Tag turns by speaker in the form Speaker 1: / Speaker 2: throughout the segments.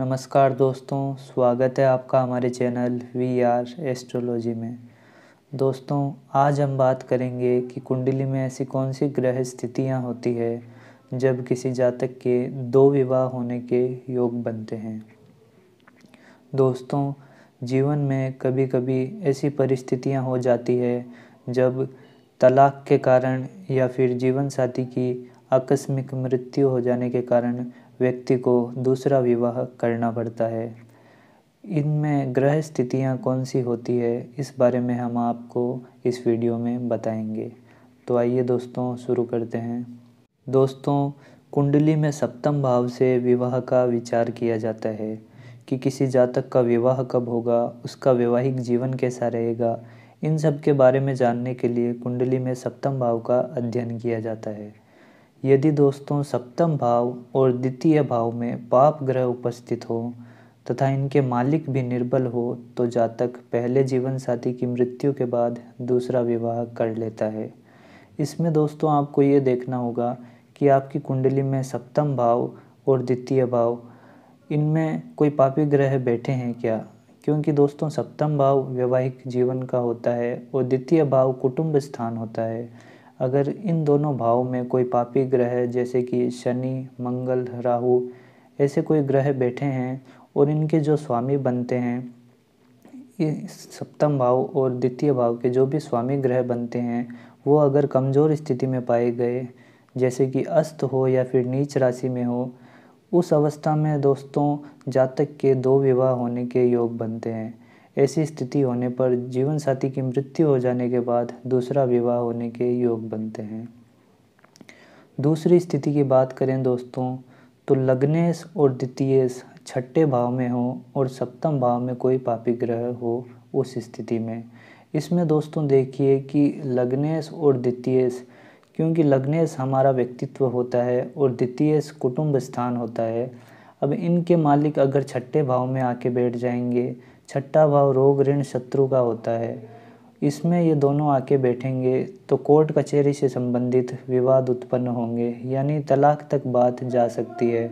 Speaker 1: नमस्कार दोस्तों स्वागत है आपका हमारे चैनल वी आर एस्ट्रोलॉजी में दोस्तों आज हम बात करेंगे कि कुंडली में ऐसी कौन सी ग्रह स्थितियाँ होती है जब किसी जातक के दो विवाह होने के योग बनते हैं दोस्तों जीवन में कभी कभी ऐसी परिस्थितियाँ हो जाती है जब तलाक के कारण या फिर जीवन साथी की आकस्मिक मृत्यु हो जाने के कारण व्यक्ति को दूसरा विवाह करना पड़ता है इनमें ग्रह स्थितियाँ कौन सी होती है इस बारे में हम आपको इस वीडियो में बताएंगे तो आइए दोस्तों शुरू करते हैं दोस्तों कुंडली में सप्तम भाव से विवाह का विचार किया जाता है कि किसी जातक का विवाह कब होगा उसका वैवाहिक जीवन कैसा रहेगा इन सब के बारे में जानने के लिए कुंडली में सप्तम भाव का अध्ययन किया जाता है यदि दोस्तों सप्तम भाव और द्वितीय भाव में पाप ग्रह उपस्थित हो तथा इनके मालिक भी निर्बल हो तो जातक पहले जीवन साथी की मृत्यु के बाद दूसरा विवाह कर लेता है इसमें दोस्तों आपको ये देखना होगा कि आपकी कुंडली में सप्तम भाव और द्वितीय भाव इनमें कोई पापी ग्रह बैठे हैं क्या क्योंकि दोस्तों सप्तम भाव वैवाहिक जीवन का होता है और द्वितीय भाव कुटुंब स्थान होता है अगर इन दोनों भावों में कोई पापी ग्रह जैसे कि शनि मंगल राहु ऐसे कोई ग्रह बैठे हैं और इनके जो स्वामी बनते हैं सप्तम भाव और द्वितीय भाव के जो भी स्वामी ग्रह बनते हैं वो अगर कमज़ोर स्थिति में पाए गए जैसे कि अस्त हो या फिर नीच राशि में हो उस अवस्था में दोस्तों जातक के दो विवाह होने के योग बनते हैं ऐसी स्थिति होने पर जीवन साथी की मृत्यु हो जाने के बाद दूसरा विवाह होने के योग बनते हैं दूसरी स्थिति की बात करें दोस्तों तो लग्नेश और द्वितीय छठे भाव में हो और सप्तम भाव में कोई पापी ग्रह हो उस स्थिति में इसमें दोस्तों देखिए कि लग्नेश और द्वितीय क्योंकि लग्नेश हमारा व्यक्तित्व होता है और द्वितीय कुटुंब स्थान होता है अब इनके मालिक अगर छठे भाव में आके बैठ जाएंगे छठा भाव रोग ऋण शत्रु का होता है इसमें ये दोनों आके बैठेंगे तो कोर्ट कचहरी से संबंधित विवाद उत्पन्न होंगे यानी तलाक तक बात जा सकती है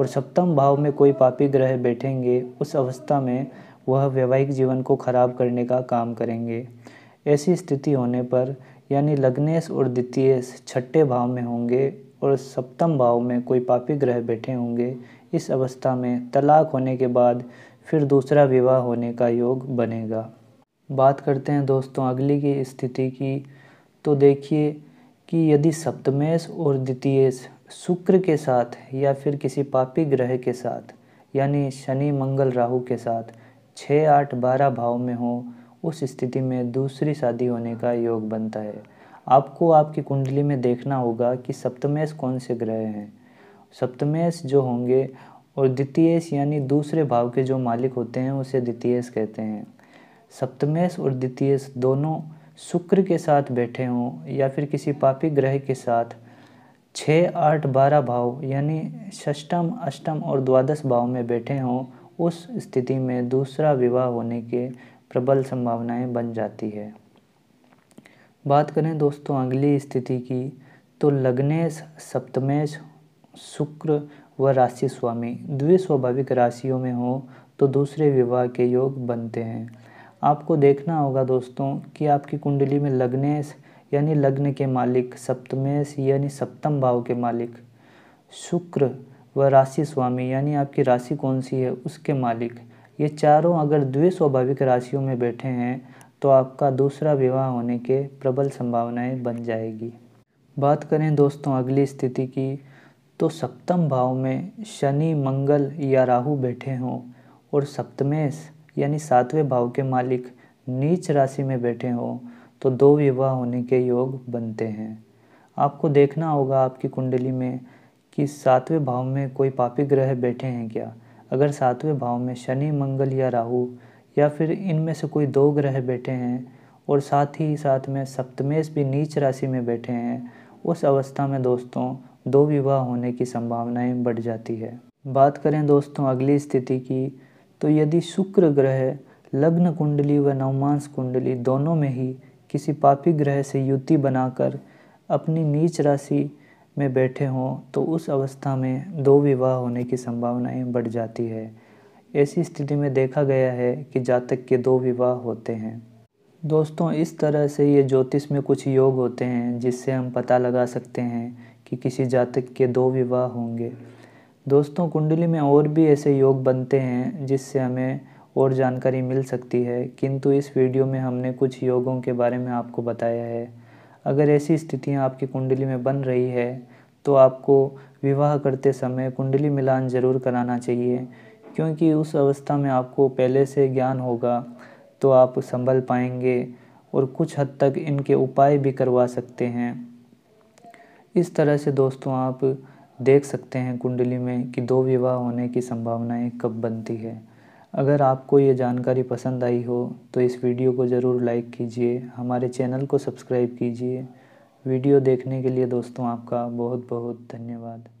Speaker 1: और सप्तम भाव में कोई पापी ग्रह बैठेंगे उस अवस्था में वह वैवाहिक जीवन को खराब करने का काम करेंगे ऐसी स्थिति होने पर यानी लग्नेश और द्वितीय छठे भाव में होंगे और सप्तम भाव में कोई पापी ग्रह बैठे होंगे इस अवस्था में तलाक होने के बाद फिर दूसरा विवाह होने का योग बनेगा बात करते हैं दोस्तों अगली की स्थिति की तो देखिए कि यदि सप्तमेश और द्वितीयेश शुक्र के साथ या फिर किसी पापी ग्रह के साथ यानी शनि मंगल राहु के साथ छः आठ बारह भाव में हो उस स्थिति में दूसरी शादी होने का योग बनता है आपको आपकी कुंडली में देखना होगा कि सप्तमेश कौन से ग्रह हैं सप्तमेश जो होंगे और द्वितीयस यानी दूसरे भाव के जो मालिक होते हैं उसे द्वितीयस कहते हैं सप्तमेश और द्वितीयस दोनों शुक्र के साथ बैठे हों या फिर किसी पापी ग्रह के साथ छः आठ बारह भाव यानी षष्टम अष्टम और द्वादश भाव में बैठे हों उस स्थिति में दूसरा विवाह होने के प्रबल संभावनाएं बन जाती है बात करें दोस्तों अगली स्थिति की तो लग्नेश सप्तमेश शुक्र व राशि स्वामी द्वि स्वाभाविक राशियों में हो तो दूसरे विवाह के योग बनते हैं आपको देखना होगा दोस्तों कि आपकी कुंडली में लग्नेश यानी लग्न के मालिक सप्तमेश यानी सप्तम भाव के मालिक शुक्र व राशि स्वामी यानी आपकी राशि कौन सी है उसके मालिक ये चारों अगर द्वि स्वाभाविक राशियों में बैठे हैं तो आपका दूसरा विवाह होने के प्रबल संभावनाएं बन जाएगी बात करें दोस्तों अगली स्थिति की तो सप्तम भाव में शनि मंगल या राहु बैठे हों और सप्तमेश यानी सातवें भाव के मालिक नीच राशि में बैठे हों तो दो विवाह होने के योग बनते हैं आपको देखना होगा आपकी कुंडली में कि सातवें भाव में कोई पापी ग्रह बैठे हैं क्या अगर सातवें भाव में शनि मंगल या राहु या फिर इनमें से कोई दो ग्रह बैठे हैं और साथ ही साथ में सप्तमेश भी नीच राशि में बैठे हैं उस अवस्था में दोस्तों दो विवाह होने की संभावनाएं बढ़ जाती है बात करें दोस्तों अगली स्थिति की तो यदि शुक्र ग्रह लग्न कुंडली व नवमांस कुंडली दोनों में ही किसी पापी ग्रह से युति बनाकर अपनी नीच राशि में बैठे हों तो उस अवस्था में दो विवाह होने की संभावनाएं बढ़ जाती है ऐसी स्थिति में देखा गया है कि जातक के दो विवाह होते हैं दोस्तों इस तरह से ये ज्योतिष में कुछ योग होते हैं जिससे हम पता लगा सकते हैं कि किसी जातक के दो विवाह होंगे दोस्तों कुंडली में और भी ऐसे योग बनते हैं जिससे हमें और जानकारी मिल सकती है किंतु इस वीडियो में हमने कुछ योगों के बारे में आपको बताया है अगर ऐसी स्थितियां आपकी कुंडली में बन रही है तो आपको विवाह करते समय कुंडली मिलान ज़रूर कराना चाहिए क्योंकि उस अवस्था में आपको पहले से ज्ञान होगा तो आप संभल पाएंगे और कुछ हद तक इनके उपाय भी करवा सकते हैं इस तरह से दोस्तों आप देख सकते हैं कुंडली में कि दो विवाह होने की संभावनाएं कब बनती है अगर आपको ये जानकारी पसंद आई हो तो इस वीडियो को ज़रूर लाइक कीजिए हमारे चैनल को सब्सक्राइब कीजिए वीडियो देखने के लिए दोस्तों आपका बहुत बहुत धन्यवाद